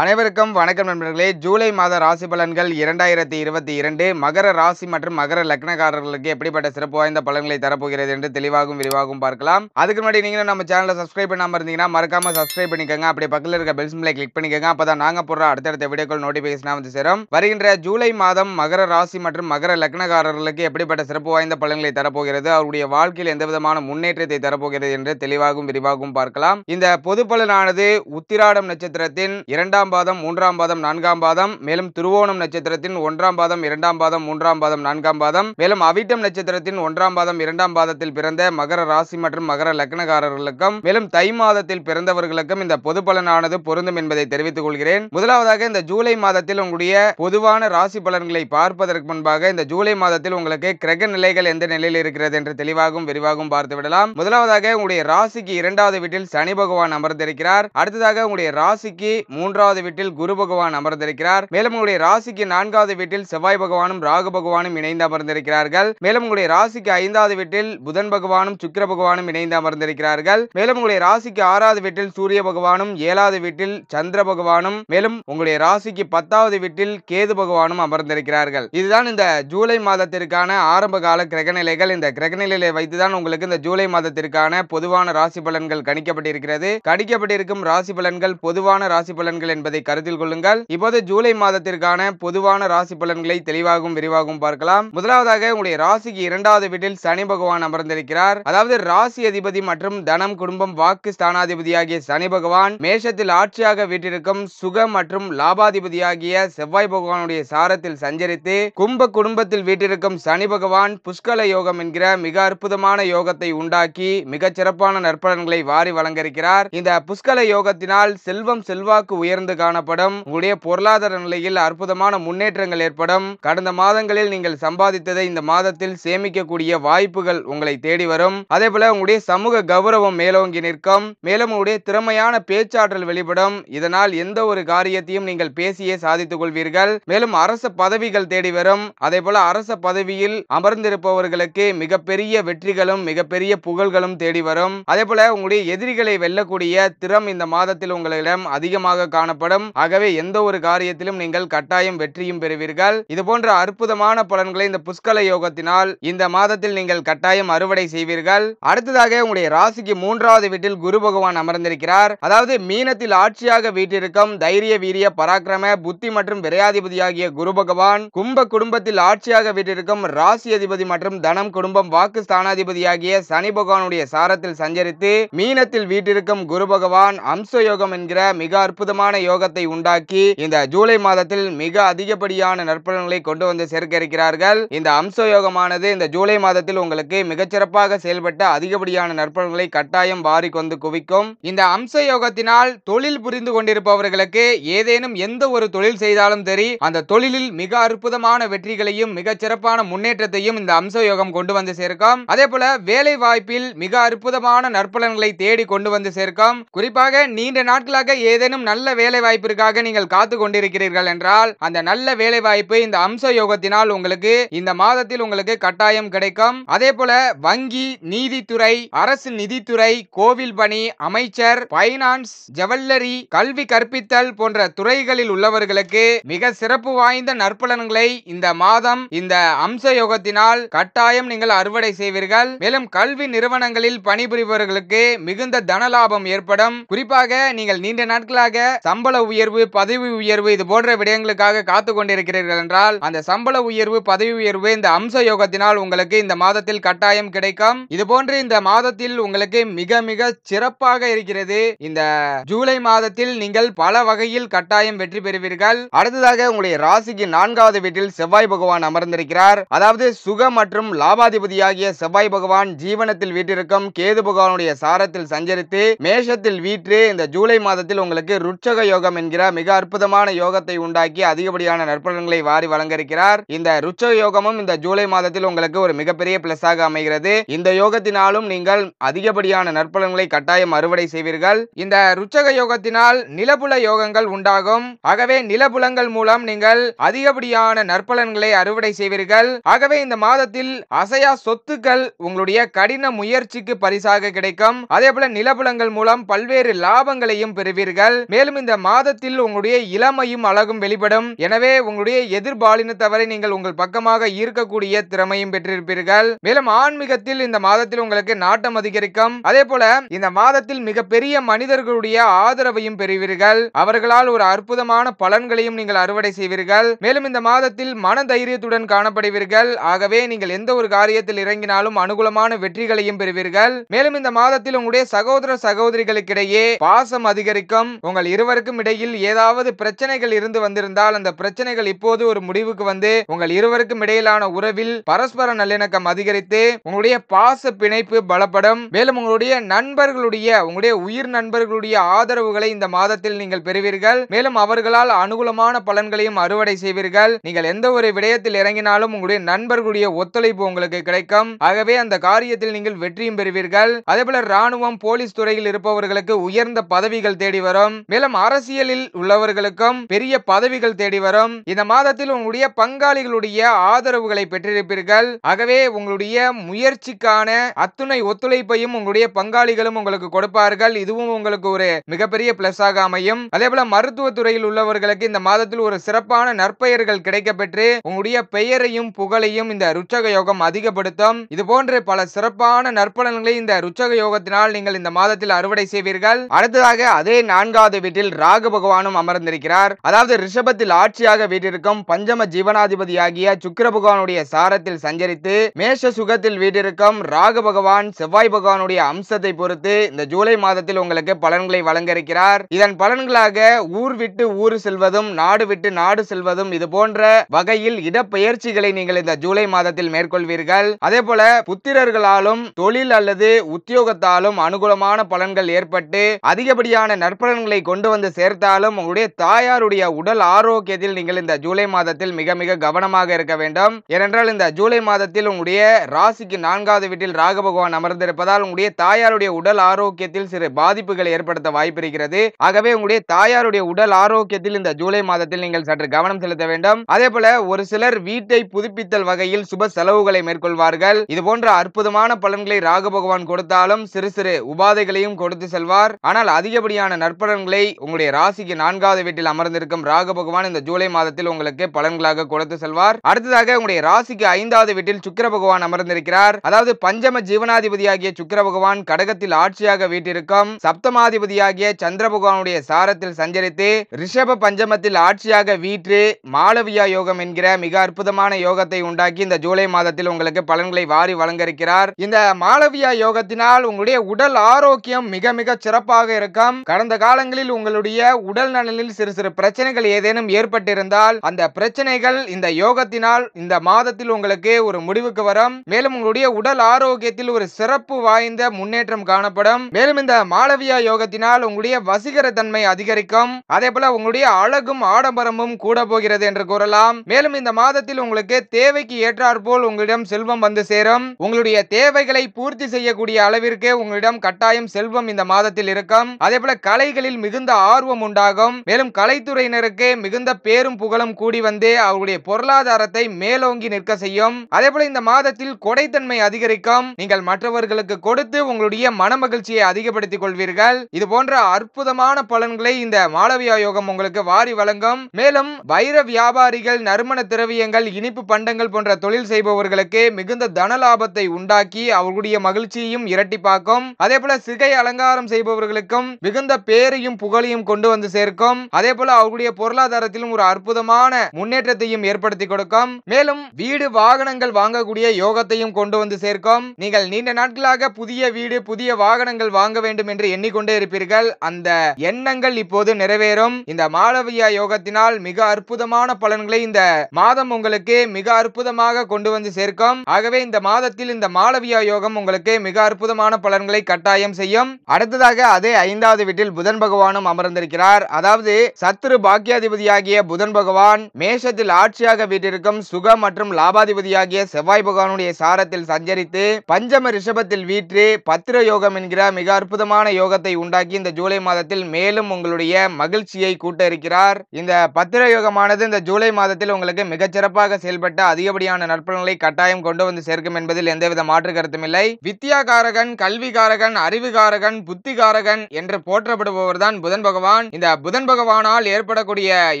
அனைவருக்கும் வணக்கம் நண்பர்களே ஜூலை மாத ராசி பலன்கள் இரண்டாயிரத்தி இருபத்தி இரண்டு மகர ராசி மற்றும் மகர லக்னக்காரர்களுக்கு எப்படிப்பட்ட சிறப்பு வாய்ந்த பலன்களை தரப்போகிறது என்று தெளிவாகவும் விரிவாகவும் பார்க்கலாம் அதுக்கு முன்னாடி நீங்களும் நம்ம சேனலை சப்ஸ்கிரைப் பண்ணாமல் இருந்தீங்கன்னா மறக்காம சப்ஸ்கிரைப் பண்ணிக்கோங்க அப்படி பக்கத்தில் இருக்க பெல் சிம்லை கிளிக் பண்ணிக்கோங்க அப்பதான் நாங்க போடுற அடுத்தடுத்த வீடியோக்கள் நோட்டிபிகேஷனாக வந்து சேரும் வருகின்ற ஜூலை மாதம் மகர ராசி மற்றும் மகர லக்னக்காரர்களுக்கு எப்படிப்பட்ட சிறப்பு வாய்ந்த பலன்களை தரப்போகிறது அவருடைய வாழ்க்கையில் எந்த விதமான முன்னேற்றத்தை தரப்போகிறது என்று தெளிவாகவும் விரிவாகவும் பார்க்கலாம் இந்த பொது பலனானது உத்திராடம் நட்சத்திரத்தின் இரண்டாம் இரண்டாம் பாதம் மூன்றாம் பாதம் நான்காம் பாதம் மேலும் திருவோணம் நட்சத்திரத்தின் ஒன்றாம் பாதம் இரண்டாம் பாதம் மூன்றாம் பாதம் நான்காம் பாதம் மேலும் அவிட்டம் நட்சத்திரத்தின் ஒன்றாம் பாதம் இரண்டாம் பாதத்தில் பிறந்த மகர ராசி மற்றும் மகர லக்னகாரர்களுக்கும் மேலும் தை மாதத்தில் பிறந்தவர்களுக்கும் இந்த பொது பலனானது பொருந்தும் என்பதை தெரிவித்துக் கொள்கிறேன் முதலாவதாக இந்த ஜூலை மாதத்தில் உங்களுடைய பொதுவான ராசி பலன்களை பார்ப்பதற்கு முன்பாக இந்த ஜூலை மாதத்தில் உங்களுக்கு கிரக நிலைகள் எந்த நிலையில் இருக்கிறது என்று தெளிவாகவும் விரிவாகவும் பார்த்து விடலாம் முதலாவதாக உங்களுடைய ராசிக்கு இரண்டாவது வீட்டில் சனி பகவான் அமர்ந்திருக்கிறார் அடுத்ததாக உங்களுடைய ராசிக்கு மூன்றாவது மூன்றாவது வீட்டில் குரு பகவான் அமர்ந்திருக்கிறார் மேலும் உங்களுடைய ராசிக்கு நான்காவது வீட்டில் செவ்வாய் பகவானும் ராகு பகவானும் இணைந்து அமர்ந்திருக்கிறார்கள் மேலும் உங்களுடைய ராசிக்கு ஐந்தாவது வீட்டில் புதன் பகவானும் சுக்கிர பகவானும் இணைந்து அமர்ந்திருக்கிறார்கள் மேலும் உங்களுடைய ராசிக்கு ஆறாவது வீட்டில் சூரிய பகவானும் ஏழாவது வீட்டில் சந்திர பகவானும் மேலும் உங்களுடைய ராசிக்கு பத்தாவது வீட்டில் கேது பகவானும் அமர்ந்திருக்கிறார்கள் இதுதான் இந்த ஜூலை மாதத்திற்கான ஆரம்ப கால கிரகநிலைகள் இந்த கிரகநிலையை வைத்துதான் உங்களுக்கு இந்த ஜூலை மாதத்திற்கான பொதுவான ராசி பலன்கள் கணிக்கப்பட்டிருக்கிறது கணிக்கப்பட்டிருக்கும் ராசி பலன்கள் பொதுவான ராசி பலன்கள் என்பதை கருத்தில் கொள்ளுங்கள் இப்போது ஜூலை மாதத்திற்கான பொதுவான ராசி பலன்களை தெளிவாகவும் விரிவாகவும் பார்க்கலாம் முதலாவதாக உங்களுடைய ராசிக்கு இரண்டாவது வீட்டில் சனி பகவான் அமர்ந்திருக்கிறார் அதாவது ராசி அதிபதி மற்றும் தனம் குடும்பம் வாக்கு ஸ்தானாதிபதியாகிய சனி பகவான் மேஷத்தில் ஆட்சியாக வீட்டிற்கும் சுக மற்றும் லாபாதிபதியாகிய செவ்வாய் பகவானுடைய சாரத்தில் சஞ்சரித்து கும்ப குடும்பத்தில் வீட்டிற்கும் சனி பகவான் புஷ்கல யோகம் என்கிற மிக அற்புதமான யோகத்தை உண்டாக்கி மிகச் சிறப்பான நற்பலன்களை வாரி வழங்க இருக்கிறார் இந்த புஷ்கல யோகத்தினால் செல்வம் செல்வாக்கு உயர்ந்த சிறந்து காணப்படும் உங்களுடைய பொருளாதார நிலையில் அற்புதமான முன்னேற்றங்கள் ஏற்படும் கடந்த மாதங்களில் நீங்கள் சம்பாதித்ததை இந்த மாதத்தில் சேமிக்கக்கூடிய வாய்ப்புகள் உங்களை தேடி வரும் அதே போல உங்களுடைய சமூக கௌரவம் மேலோங்கி நிற்கும் மேலும் உங்களுடைய திறமையான பேச்சாற்றல் வெளிப்படும் இதனால் எந்த ஒரு காரியத்தையும் நீங்கள் பேசியே சாதித்துக் கொள்வீர்கள் மேலும் அரச பதவிகள் தேடி வரும் அதே போல அரச பதவியில் அமர்ந்திருப்பவர்களுக்கு மிகப்பெரிய வெற்றிகளும் மிகப்பெரிய புகழ்களும் தேடி வரும் அதே போல உங்களுடைய எதிரிகளை வெல்லக்கூடிய திறம் இந்த மாதத்தில் உங்களிடம் அதிகமாக காணப்படும் ஏற்படும் ஆகவே எந்த ஒரு காரியத்திலும் நீங்கள் கட்டாயம் வெற்றியும் பெறுவீர்கள் இது போன்ற அற்புதமான பலன்களை இந்த புஷ்கல யோகத்தினால் இந்த மாதத்தில் நீங்கள் கட்டாயம் அறுவடை செய்வீர்கள் அடுத்ததாக உங்களுடைய ராசிக்கு மூன்றாவது வீட்டில் குரு பகவான் அமர்ந்திருக்கிறார் அதாவது மீனத்தில் ஆட்சியாக வீட்டிற்கும் தைரிய வீரிய பராக்கிரம புத்தி மற்றும் விரையாதிபதி ஆகிய குரு பகவான் கும்ப குடும்பத்தில் ஆட்சியாக வீட்டிற்கும் ராசி அதிபதி மற்றும் தனம் குடும்பம் வாக்கு ஸ்தானாதிபதி ஆகிய சனி பகவானுடைய சாரத்தில் சஞ்சரித்து மீனத்தில் வீட்டிற்கும் குரு பகவான் அம்சயோகம் என்கிற மிக அற்புதமான யோகத்தை உண்டாக்கி இந்த ஜூலை மாதத்தில் மிக அதிகப்படியான நற்பலன்களை கொண்டு வந்து சேர்க்க இருக்கிறார்கள் இந்த அம்ச யோகமானது இந்த ஜூலை மாதத்தில் உங்களுக்கு மிகச்சிறப்பாக செயல்பட்ட அதிகப்படியான நற்பலன்களை கட்டாயம் வாரி கொண்டு குவிக்கும் இந்த அம்ச யோகத்தினால் தொழில் புரிந்து கொண்டிருப்பவர்களுக்கு ஏதேனும் எந்த ஒரு தொழில் செய்தாலும் சரி அந்த தொழிலில் மிக அற்புதமான வெற்றிகளையும் மிகச்சிறப்பான முன்னேற்றத்தையும் இந்த அம்ச யோகம் கொண்டு வந்து சேர்க்கும் அதே போல வேலை வாய்ப்பில் மிக அற்புதமான நற்பலன்களை தேடி கொண்டு வந்து சேர்க்கும் குறிப்பாக நீண்ட நாட்களாக ஏதேனும் நல்ல வேலை வேலைவாய்ப்பிற்காக நீங்கள் காத்து கொண்டிருக்கிறீர்கள் என்றால் அந்த நல்ல வேலைவாய்ப்பு இந்த அம்ச யோகத்தினால் உங்களுக்கு இந்த மாதத்தில் உங்களுக்கு கட்டாயம் கிடைக்கும் அதே போல வங்கி நீதித்துறை அரசு நிதித்துறை கோவில் பணி அமைச்சர் பைனான்ஸ் ஜவல்லரி கல்வி கற்பித்தல் போன்ற துறைகளில் உள்ளவர்களுக்கு மிக சிறப்பு வாய்ந்த நற்பலன்களை இந்த மாதம் இந்த அம்ச யோகத்தினால் கட்டாயம் நீங்கள் அறுவடை செய்வீர்கள் மேலும் கல்வி நிறுவனங்களில் பணிபுரிபவர்களுக்கு மிகுந்த தனலாபம் ஏற்படும் குறிப்பாக நீங்கள் நீண்ட நாட்களாக சம் சம்பள உயர்வு பதவி உயர்வு இது போன்ற விடயங்களுக்காக காத்து கொண்டிருக்கிறீர்கள் என்றால் அந்த சம்பள உயர்வு பதவி உயர்வு இந்த அம்ச யோகத்தினால் உங்களுக்கு இந்த மாதத்தில் கட்டாயம் கிடைக்கும் இது போன்று இந்த மாதத்தில் உங்களுக்கு மிக மிக சிறப்பாக இருக்கிறது இந்த ஜூலை மாதத்தில் நீங்கள் பல வகையில் கட்டாயம் வெற்றி பெறுவீர்கள் அடுத்ததாக உங்களுடைய ராசிக்கு நான்காவது வீட்டில் செவ்வாய் பகவான் அமர்ந்திருக்கிறார் அதாவது சுக மற்றும் லாபாதிபதியாகிய செவ்வாய் பகவான் ஜீவனத்தில் வீட்டிற்கும் கேது பகவானுடைய சாரத்தில் சஞ்சரித்து மேஷத்தில் வீற்று இந்த ஜூலை மாதத்தில் உங்களுக்கு ருட்சக யோகம் என்கிற மிக அற்புதமான யோகத்தை உண்டாக்கி அதிகப்படியான நற்பலன்களை வாரி வழங்க இருக்கிறார் இந்த ருச்ச யோகமும் இந்த ஜூலை மாதத்தில் உங்களுக்கு ஒரு மிகப்பெரிய பிளஸ் ஆக அமைகிறது இந்த யோகத்தினாலும் நீங்கள் அதிகப்படியான நற்பலன்களை கட்டாயம் அறுவடை செய்வீர்கள் இந்த ருச்சக யோகத்தினால் நிலபுல யோகங்கள் உண்டாகும் ஆகவே நிலபுலங்கள் மூலம் நீங்கள் அதிகப்படியான நற்பலன்களை அறுவடை செய்வீர்கள் ஆகவே இந்த மாதத்தில் அசையா சொத்துக்கள் உங்களுடைய கடின முயற்சிக்கு பரிசாக கிடைக்கும் அதே போல நிலபுலங்கள் மூலம் பல்வேறு லாபங்களையும் பெறுவீர்கள் மேலும் இந்த மாதத்தில் உங்களுடைய இளமையும் அழகும் வெளிப்படும் எனவே உங்களுடைய எதிர்பாலினத்தவரை நீங்கள் உங்கள் பக்கமாக ஈர்க்கக்கூடிய திறமையும் பெற்றிருப்பீர்கள் மேலும் ஆன்மீகத்தில் இந்த மாதத்தில் உங்களுக்கு நாட்டம் அதிகரிக்கும் அதே போல இந்த மாதத்தில் மிகப்பெரிய மனிதர்களுடைய ஆதரவையும் பெறுவீர்கள் அவர்களால் ஒரு அற்புதமான பலன்களையும் நீங்கள் அறுவடை செய்வீர்கள் மேலும் இந்த மாதத்தில் மன தைரியத்துடன் காணப்படுவீர்கள் ஆகவே நீங்கள் எந்த ஒரு காரியத்தில் இறங்கினாலும் அனுகூலமான வெற்றிகளையும் பெறுவீர்கள் மேலும் இந்த மாதத்தில் உங்களுடைய சகோதர சகோதரிகளுக்கிடையே பாசம் அதிகரிக்கும் உங்கள் இருவருக்கும் இருவருக்கும் இடையில் ஏதாவது பிரச்சனைகள் இருந்து வந்திருந்தால் அந்த பிரச்சனைகள் இப்போது ஒரு முடிவுக்கு வந்து உங்கள் இருவருக்கும் இடையிலான உறவில் பரஸ்பர நல்லிணக்கம் அதிகரித்து உங்களுடைய பாச பிணைப்பு பலப்படும் மேலும் உங்களுடைய நண்பர்களுடைய உங்களுடைய உயிர் நண்பர்களுடைய ஆதரவுகளை இந்த மாதத்தில் நீங்கள் பெறுவீர்கள் மேலும் அவர்களால் அனுகூலமான பலன்களையும் அறுவடை செய்வீர்கள் நீங்கள் எந்த ஒரு விடயத்தில் இறங்கினாலும் உங்களுடைய நண்பர்களுடைய ஒத்துழைப்பு உங்களுக்கு கிடைக்கும் ஆகவே அந்த காரியத்தில் நீங்கள் வெற்றியும் பெறுவீர்கள் அதே போல ராணுவம் போலீஸ் துறையில் இருப்பவர்களுக்கு உயர்ந்த பதவிகள் தேடி வரும் மேலும் அரசு அரசியலில் உள்ளவர்களுக்கும் பெரிய பதவிகள் தேடி வரும் இந்த மாதத்தில் உங்களுடைய பங்காளிகளுடைய ஆதரவுகளை பெற்றிருப்பீர்கள் ஆகவே உங்களுடைய முயற்சிக்கான அத்துணை ஒத்துழைப்பையும் உங்களுடைய பங்காளிகளும் உங்களுக்கு கொடுப்பார்கள் இதுவும் உங்களுக்கு ஒரு மிகப்பெரிய பிளஸ் ஆக அமையும் அதே போல மருத்துவத்துறையில் உள்ளவர்களுக்கு இந்த மாதத்தில் ஒரு சிறப்பான நற்பெயர்கள் கிடைக்க பெற்று உங்களுடைய பெயரையும் புகழையும் இந்த ருச்சக யோகம் அதிகப்படுத்தும் இது போன்ற பல சிறப்பான நற்பலன்களை இந்த ருச்சக யோகத்தினால் நீங்கள் இந்த மாதத்தில் அறுவடை செய்வீர்கள் அடுத்ததாக அதே நான்காவது வீட்டில் நாக பகவானும் அமர்ந்திருக்கிறார் அதாவது ரிஷபத்தில் ஆட்சியாக வீட்டிற்கும் பஞ்சம ஜீவனாதிபதியாகிய சுக்கர பகவானுடைய சாரத்தில் சஞ்சரித்து மேஷ சுகத்தில் வீட்டிற்கும் ராக பகவான் செவ்வாய் பகவானுடைய அம்சத்தை பொறுத்து இந்த ஜூலை மாதத்தில் உங்களுக்கு பலன்களை வழங்க இருக்கிறார் இதன் பலன்களாக ஊர் விட்டு ஊர் செல்வதும் நாடு விட்டு நாடு செல்வதும் இது போன்ற வகையில் இடப்பெயர்ச்சிகளை நீங்கள் இந்த ஜூலை மாதத்தில் மேற்கொள்வீர்கள் அதே போல புத்திரர்களாலும் தொழில் அல்லது உத்தியோகத்தாலும் அனுகூலமான பலன்கள் ஏற்பட்டு அதிகப்படியான நற்பலன்களை கொண்டு வந்து சேர்த்தாலும் உங்களுடைய தாயாருடைய உடல் ஆரோக்கியத்தில் நீங்கள் இந்த ஜூலை மாதத்தில் மிக மிக கவனமாக இருக்க வேண்டும் ஏனென்றால் இந்த ஜூலை மாதத்தில் உங்களுடைய ராசிக்கு நான்காவது வீட்டில் ராக பகவான் அமர்ந்திருப்பதால் உங்களுடைய தாயாருடைய உடல் ஆரோக்கியத்தில் சிறு பாதிப்புகளை ஏற்படுத்த வாய்ப்பு இருக்கிறது ஆகவே உங்களுடைய தாயாருடைய உடல் ஆரோக்கியத்தில் இந்த ஜூலை மாதத்தில் நீங்கள் சற்று கவனம் செலுத்த வேண்டும் அதே போல ஒரு சிலர் வீட்டை புதுப்பித்தல் வகையில் சுப செலவுகளை மேற்கொள்வார்கள் இது போன்ற அற்புதமான பலன்களை ராக பகவான் கொடுத்தாலும் சிறு சிறு உபாதைகளையும் கொடுத்து செல்வார் ஆனால் அதிகப்படியான நற்பலன்களை உங்களுடைய ராசிக்கு நான்காவது வீட்டில் அமர்ந்திருக்கும் ராக பகவான் இந்த ஜூலை மாதத்தில் உங்களுக்கு பலன்களாக கொடுத்து செல்வார் அடுத்ததாக உங்களுடைய ராசிக்கு ஐந்தாவது வீட்டில் சுக்கர பகவான் அமர்ந்திருக்கிறார் அதாவது பஞ்சம ஜீவனாதிபதியாகிய சுக்கர பகவான் கடகத்தில் ஆட்சியாக வீட்டிற்கும் சப்தமாதிபதியாகிய சந்திர பகவானுடைய சாரத்தில் சஞ்சரித்து ரிஷப பஞ்சமத்தில் ஆட்சியாக வீற்று மாளவியா யோகம் என்கிற மிக அற்புதமான யோகத்தை உண்டாக்கி இந்த ஜூலை மாதத்தில் உங்களுக்கு பலன்களை வாரி வழங்க இருக்கிறார் இந்த மாளவியா யோகத்தினால் உங்களுடைய உடல் ஆரோக்கியம் மிக மிக சிறப்பாக இருக்கும் கடந்த காலங்களில் உங்களுடைய உடல் நலனில் சிறு சிறு பிரச்சனைகள் ஏதேனும் ஏற்பட்டிருந்தால் அந்த பிரச்சனைகள் இந்த யோகத்தினால் இந்த மாதத்தில் உங்களுக்கு ஒரு முடிவுக்கு வரும் மேலும் உங்களுடைய உடல் ஆரோக்கியத்தில் ஒரு சிறப்பு வாய்ந்த முன்னேற்றம் காணப்படும் மேலும் இந்த மாளவியா யோகத்தினால் உங்களுடைய வசீகர தன்மை அதிகரிக்கும் அதே போல உங்களுடைய அழகும் ஆடம்பரமும் கூட போகிறது என்று கூறலாம் மேலும் இந்த மாதத்தில் உங்களுக்கு தேவைக்கு ஏற்றாற்போல் உங்களிடம் செல்வம் வந்து சேரும் உங்களுடைய தேவைகளை பூர்த்தி செய்யக்கூடிய அளவிற்கு உங்களிடம் கட்டாயம் செல்வம் இந்த மாதத்தில் இருக்கும் அதே போல கலைகளில் மிகுந்த ஆர்வம் ஆர்வம் உண்டாகும் மேலும் கலைத்துறையினருக்கு மிகுந்த பேரும் புகழும் கூடி வந்து அவருடைய பொருளாதாரத்தை மேலோங்கி நிற்க செய்யும் அதேபோல இந்த மாதத்தில் கொடைத்தன்மை அதிகரிக்கும் நீங்கள் மற்றவர்களுக்கு கொடுத்து உங்களுடைய மன மகிழ்ச்சியை அதிகப்படுத்திக் கொள்வீர்கள் இது போன்ற அற்புதமான பலன்களை இந்த மாளவியா யோகம் உங்களுக்கு வாரி வழங்கும் மேலும் வைர வியாபாரிகள் நறுமண திரவியங்கள் இனிப்பு பண்டங்கள் போன்ற தொழில் செய்பவர்களுக்கு மிகுந்த தன லாபத்தை உண்டாக்கி அவர்களுடைய மகிழ்ச்சியையும் இரட்டிப்பாக்கும் அதே போல சிகை அலங்காரம் செய்பவர்களுக்கும் மிகுந்த பேரையும் புகழையும் கொண்டு வந்து சேர்க்கும் அதே போல அவர்களுடைய பொருளாதாரத்திலும் ஒரு அற்புதமான முன்னேற்றத்தையும் ஏற்படுத்தி கொடுக்கும் மேலும் வீடு வாகனங்கள் வாங்கக்கூடிய யோகத்தையும் கொண்டு வந்து சேர்க்கும் நீங்கள் நீண்ட நாட்களாக புதிய வீடு புதிய வாகனங்கள் வாங்க வேண்டும் என்று எண்ணிக்கொண்டே இருப்பீர்கள் அந்த எண்ணங்கள் இப்போது நிறைவேறும் இந்த மாளவியா யோகத்தினால் மிக அற்புதமான பலன்களை இந்த மாதம் உங்களுக்கு மிக அற்புதமாக கொண்டு வந்து சேர்க்கும் ஆகவே இந்த மாதத்தில் இந்த மாளவியா யோகம் உங்களுக்கு மிக அற்புதமான பலன்களை கட்டாயம் செய்யும் அடுத்ததாக அதே ஐந்தாவது வீட்டில் புதன் பகவானும் அமர்ந்து வைத்திருக்கிறார் அதாவது சத்ரு பாக்கியாதிபதியாகிய புதன் பகவான் மேஷத்தில் ஆட்சியாக வீட்டிருக்கும் சுக மற்றும் லாபாதிபதியாகிய செவ்வாய் பகவானுடைய சாரத்தில் சஞ்சரித்து பஞ்சம ரிஷபத்தில் வீற்று பத்திர யோகம் என்கிற மிக அற்புதமான யோகத்தை உண்டாக்கி இந்த ஜூலை மாதத்தில் மேலும் உங்களுடைய மகிழ்ச்சியை கூட்ட இருக்கிறார் இந்த பத்திர யோகமானது இந்த ஜூலை மாதத்தில் உங்களுக்கு மிகச்சிறப்பாக செயல்பட்ட அதிகப்படியான நற்பலன்களை கட்டாயம் கொண்டு வந்து சேர்க்கும் என்பதில் எந்தவித மாற்று கருத்தும் இல்லை வித்தியாகாரகன் கல்விகாரகன் அறிவுகாரகன் புத்திகாரகன் என்று போற்றப்படுபவர் தான் புதன் பகவான் பகவான் இந்த புதன் பகவானால் ஏற்படக்கூடிய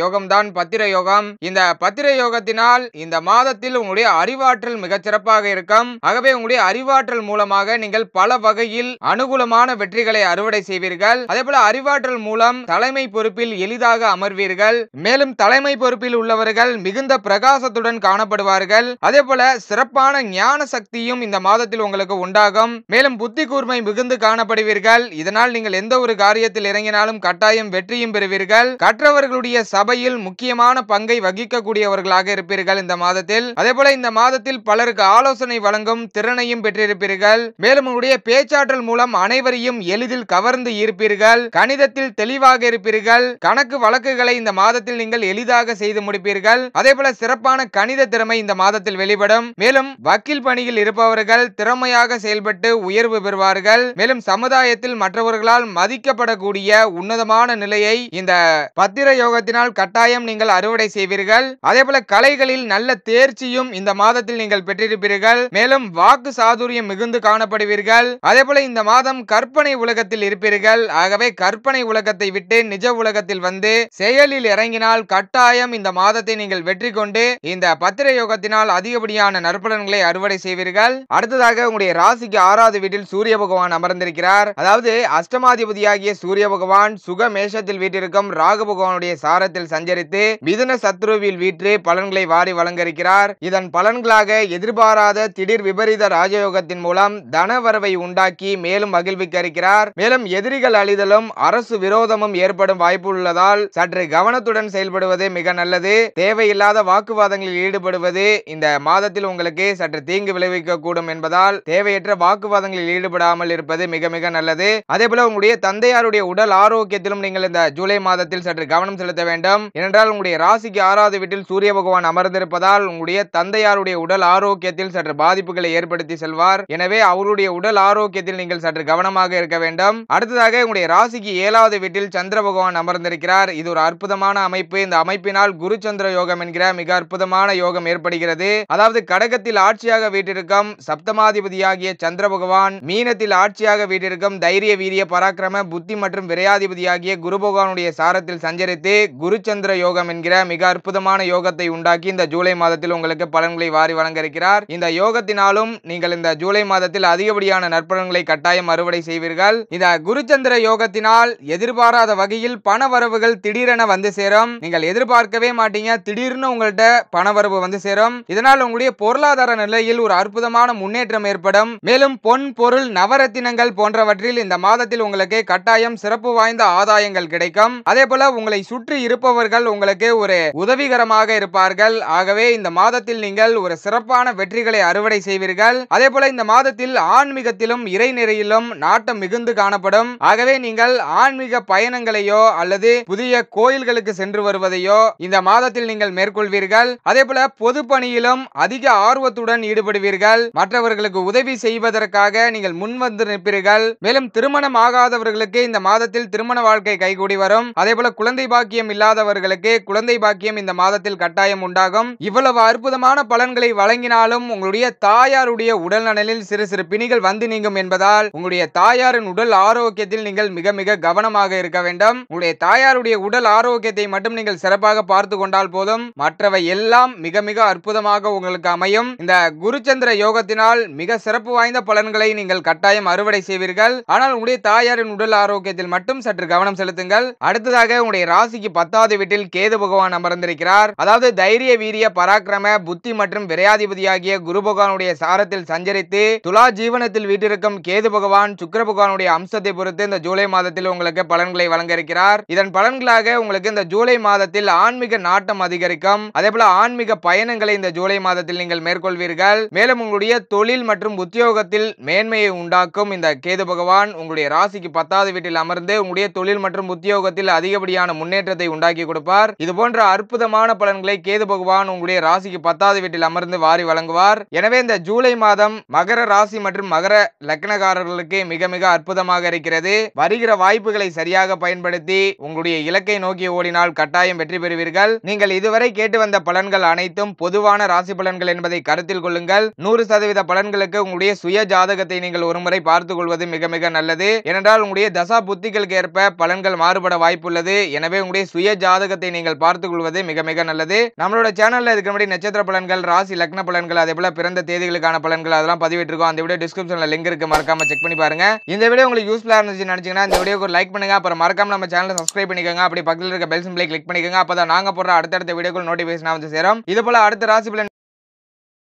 யோகம்தான் பத்திர யோகம் இந்த பத்திர யோகத்தினால் இந்த மாதத்தில் உங்களுடைய அறிவாற்றல் மிகச்சிறப்பாக இருக்கும் ஆகவே உங்களுடைய அறிவாற்றல் மூலமாக நீங்கள் பல வகையில் அனுகூலமான வெற்றிகளை அறுவடை செய்வீர்கள் அதே போல அறிவாற்றல் மூலம் தலைமை பொறுப்பில் எளிதாக அமர்வீர்கள் மேலும் தலைமை பொறுப்பில் உள்ளவர்கள் மிகுந்த பிரகாசத்துடன் காணப்படுவார்கள் அதே போல சிறப்பான ஞான சக்தியும் இந்த மாதத்தில் உங்களுக்கு உண்டாகும் மேலும் புத்தி கூர்மை மிகுந்து காணப்படுவீர்கள் இதனால் நீங்கள் எந்த ஒரு காரியத்தில் இறங்கினாலும் கட்டாயம் கட்டாயம் வெற்றியும் பெறுவீர்கள் கற்றவர்களுடைய சபையில் முக்கியமான பங்கை வகிக்கக்கூடியவர்களாக இருப்பீர்கள் இந்த மாதத்தில் அதேபோல இந்த மாதத்தில் பலருக்கு ஆலோசனை வழங்கும் திறனையும் பெற்றிருப்பீர்கள் மேலும் உங்களுடைய பேச்சாற்றல் மூலம் அனைவரையும் எளிதில் கவர்ந்து ஈர்ப்பீர்கள் கணிதத்தில் தெளிவாக இருப்பீர்கள் கணக்கு வழக்குகளை இந்த மாதத்தில் நீங்கள் எளிதாக செய்து முடிப்பீர்கள் போல சிறப்பான கணித திறமை இந்த மாதத்தில் வெளிப்படும் மேலும் வக்கீல் பணியில் இருப்பவர்கள் திறமையாக செயல்பட்டு உயர்வு பெறுவார்கள் மேலும் சமுதாயத்தில் மற்றவர்களால் மதிக்கப்படக்கூடிய உன்னதமான மோசமான நிலையை இந்த பத்திர யோகத்தினால் கட்டாயம் நீங்கள் அறுவடை செய்வீர்கள் அதே போல கலைகளில் நல்ல தேர்ச்சியும் இந்த மாதத்தில் நீங்கள் பெற்றிருப்பீர்கள் மேலும் வாக்கு சாதுரியம் மிகுந்து காணப்படுவீர்கள் அதே போல இந்த மாதம் கற்பனை உலகத்தில் இருப்பீர்கள் ஆகவே கற்பனை உலகத்தை விட்டு நிஜ உலகத்தில் வந்து செயலில் இறங்கினால் கட்டாயம் இந்த மாதத்தை நீங்கள் வெற்றி கொண்டு இந்த பத்திர யோகத்தினால் அதிகப்படியான நற்பலன்களை அறுவடை செய்வீர்கள் அடுத்ததாக உங்களுடைய ராசிக்கு ஆறாவது வீட்டில் சூரிய பகவான் அமர்ந்திருக்கிறார் அதாவது அஷ்டமாதிபதியாகிய சூரிய பகவான் சுகம் மேஷத்தில் வீட்டிருக்கும் ராகு பகவானுடைய சாரத்தில் சஞ்சரித்து மிதுன சத்ருவில் வீற்று பலன்களை வாரி வழங்கிருக்கிறார் இதன் பலன்களாக எதிர்பாராத திடீர் விபரீத ராஜயோகத்தின் மூலம் தனவரவை உண்டாக்கி மேலும் மகிழ்விக்க இருக்கிறார் மேலும் எதிரிகள் அழிதலும் அரசு விரோதமும் ஏற்படும் வாய்ப்பு உள்ளதால் சற்று கவனத்துடன் செயல்படுவது மிக நல்லது தேவையில்லாத வாக்குவாதங்களில் ஈடுபடுவது இந்த மாதத்தில் உங்களுக்கு சற்று தீங்கு விளைவிக்க கூடும் என்பதால் தேவையற்ற வாக்குவாதங்களில் ஈடுபடாமல் இருப்பது மிக மிக நல்லது அதே போல உங்களுடைய தந்தையாருடைய உடல் ஆரோக்கியத்திலும் நீங்கள் இந்த ஜூலை மாதத்தில் சற்று கவனம் செலுத்த வேண்டும் ஏனென்றால் உங்களுடைய ராசிக்கு ஆறாவது வீட்டில் சூரிய பகவான் அமர்ந்திருப்பதால் உங்களுடைய தந்தையாருடைய உடல் ஆரோக்கியத்தில் சற்று பாதிப்புகளை ஏற்படுத்தி செல்வார் எனவே அவருடைய உடல் ஆரோக்கியத்தில் நீங்கள் சற்று கவனமாக இருக்க வேண்டும் அடுத்ததாக உங்களுடைய ராசிக்கு ஏழாவது வீட்டில் சந்திர பகவான் அமர்ந்திருக்கிறார் இது ஒரு அற்புதமான அமைப்பு இந்த அமைப்பினால் குரு சந்திர யோகம் என்கிற மிக அற்புதமான யோகம் ஏற்படுகிறது அதாவது கடகத்தில் ஆட்சியாக வீட்டிற்கும் சப்தமாதிபதியாகிய சந்திர பகவான் மீனத்தில் ஆட்சியாக வீட்டிற்கும் தைரிய வீரிய பராக்கிரம புத்தி மற்றும் விரையாதிபதியாகிய ஆகிய குரு பகவானுடைய சாரத்தில் சஞ்சரித்து குருச்சந்திர யோகம் என்கிற மிக அற்புதமான யோகத்தை உண்டாக்கி இந்த ஜூலை மாதத்தில் உங்களுக்கு பலன்களை வாரி வழங்க இருக்கிறார் இந்த யோகத்தினாலும் நீங்கள் இந்த ஜூலை மாதத்தில் அதிகப்படியான நற்பலன்களை கட்டாயம் அறுவடை செய்வீர்கள் இந்த குருச்சந்திர யோகத்தினால் எதிர்பாராத வகையில் பண வரவுகள் திடீரென வந்து சேரும் நீங்கள் எதிர்பார்க்கவே மாட்டீங்க திடீர்னு உங்கள்கிட்ட பண வரவு வந்து சேரும் இதனால் உங்களுடைய பொருளாதார நிலையில் ஒரு அற்புதமான முன்னேற்றம் ஏற்படும் மேலும் பொன் பொருள் நவரத்தினங்கள் போன்றவற்றில் இந்த மாதத்தில் உங்களுக்கு கட்டாயம் சிறப்பு வாய்ந்த ஆதாயம் ஆதாயங்கள் கிடைக்கும் அதே போல உங்களை சுற்றி இருப்பவர்கள் உங்களுக்கு ஒரு உதவிகரமாக இருப்பார்கள் ஆகவே இந்த மாதத்தில் நீங்கள் ஒரு சிறப்பான வெற்றிகளை அறுவடை செய்வீர்கள் அதே போல இந்த மாதத்தில் ஆன்மீகத்திலும் இறைநிறையிலும் நாட்டம் மிகுந்து காணப்படும் ஆகவே நீங்கள் ஆன்மீக பயணங்களையோ அல்லது புதிய கோயில்களுக்கு சென்று வருவதையோ இந்த மாதத்தில் நீங்கள் மேற்கொள்வீர்கள் அதே போல பொது பணியிலும் அதிக ஆர்வத்துடன் ஈடுபடுவீர்கள் மற்றவர்களுக்கு உதவி செய்வதற்காக நீங்கள் முன்வந்து நிற்பீர்கள் மேலும் திருமணம் ஆகாதவர்களுக்கு இந்த மாதத்தில் திருமண வாழ்க்கை வாழ்க்கை கைகூடி வரும் போல குழந்தை பாக்கியம் இல்லாதவர்களுக்கு குழந்தை பாக்கியம் இந்த மாதத்தில் கட்டாயம் உண்டாகும் இவ்வளவு அற்புதமான பலன்களை வழங்கினாலும் உங்களுடைய தாயாருடைய உடல் நலனில் சிறு சிறு பிணிகள் வந்து நீங்கும் என்பதால் உங்களுடைய தாயாரின் உடல் ஆரோக்கியத்தில் நீங்கள் மிக மிக கவனமாக இருக்க வேண்டும் உங்களுடைய தாயாருடைய உடல் ஆரோக்கியத்தை மட்டும் நீங்கள் சிறப்பாக பார்த்து கொண்டால் போதும் மற்றவை எல்லாம் மிக மிக அற்புதமாக உங்களுக்கு அமையும் இந்த குருச்சந்திர யோகத்தினால் மிக சிறப்பு வாய்ந்த பலன்களை நீங்கள் கட்டாயம் அறுவடை செய்வீர்கள் ஆனால் உங்களுடைய தாயாரின் உடல் ஆரோக்கியத்தில் மட்டும் சற்று கவனம் செலுத்துங்கள் அடுத்ததாக உங்களுடைய ராசிக்கு பத்தாவது வீட்டில் கேது பகவான் அமர்ந்திருக்கிறார் அதாவது தைரிய வீரிய பராக்கிரம புத்தி மற்றும் விரையாதிபதி ஆகிய குரு பகவானுடைய சாரத்தில் சஞ்சரித்து துலா ஜீவனத்தில் வீட்டிருக்கும் கேது பகவான் சுக்கர பகவானுடைய அம்சத்தை பொறுத்து இந்த ஜூலை மாதத்தில் உங்களுக்கு பலன்களை வழங்க இருக்கிறார் இதன் பலன்களாக உங்களுக்கு இந்த ஜூலை மாதத்தில் ஆன்மீக நாட்டம் அதிகரிக்கும் அதே போல ஆன்மீக பயணங்களை இந்த ஜூலை மாதத்தில் நீங்கள் மேற்கொள்வீர்கள் மேலும் உங்களுடைய தொழில் மற்றும் உத்தியோகத்தில் மேன்மையை உண்டாக்கும் இந்த கேது பகவான் உங்களுடைய ராசிக்கு பத்தாவது வீட்டில் அமர்ந்து உங்களுடைய தொழில் மற்றும் உத்தியோகத்தில் அதிகப்படியான முன்னேற்றத்தை உண்டாக்கி கொடுப்பார் இது போன்ற அற்புதமான பலன்களை கேது பகவான் உங்களுடைய ராசிக்கு பத்தாவது வீட்டில் அமர்ந்து வாரி வழங்குவார் எனவே இந்த ஜூலை மாதம் மகர ராசி மற்றும் மகர லக்னகாரர்களுக்கு மிக மிக அற்புதமாக இருக்கிறது வருகிற வாய்ப்புகளை சரியாக பயன்படுத்தி உங்களுடைய இலக்கை நோக்கி ஓடினால் கட்டாயம் வெற்றி பெறுவீர்கள் நீங்கள் இதுவரை கேட்டு வந்த பலன்கள் அனைத்தும் பொதுவான ராசி பலன்கள் என்பதை கருத்தில் கொள்ளுங்கள் நூறு சதவீத பலன்களுக்கு உங்களுடைய சுய ஜாதகத்தை நீங்கள் ஒருமுறை பார்த்துக் கொள்வது மிக மிக நல்லது ஏனென்றால் உங்களுடைய தசா புத்திகளுக்கு ஏற்ப பலன் பலன்கள் மாறுபட வாய்ப்புள்ளது எனவே உங்களுடைய சுய ஜாதகத்தை நீங்கள் பார்த்துக் கொள்வது மிக மிக நல்லது நம்மளோட சேனல்ல இருக்கிற மாதிரி நட்சத்திர பலன்கள் ராசி லக்ன பலன்கள் அதே போல பிறந்த தேதிகளுக்கான பலன்கள் அதெல்லாம் பதிவிட்டிருக்கோம் அந்த வீடியோ டிஸ்கிரிப்ஷன்ல லிங்க் இருக்கு மறக்காம செக் பண்ணி பாருங்க இந்த வீடியோ உங்களுக்கு யூஸ்ஃபுல்லா இருந்துச்சு நினைச்சீங்கன்னா இந்த வீடியோக்கு லைக் பண்ணுங்க அப்புறம் மறக்காம நம்ம சேனலை சப்ஸ்கிரைப் பண்ணிக்கோங்க அப்படி பக்கத்தில் இருக்க பெல் சிம்பிளை கிளிக் பண்ணிக்கோங்க அப்பதான் நாங்க போற அடுத்தடுத்த வீடியோக்கள் நோட்டிபிகேஷன் வந்து சேரும் இது போல அடுத்த ராசி பலன்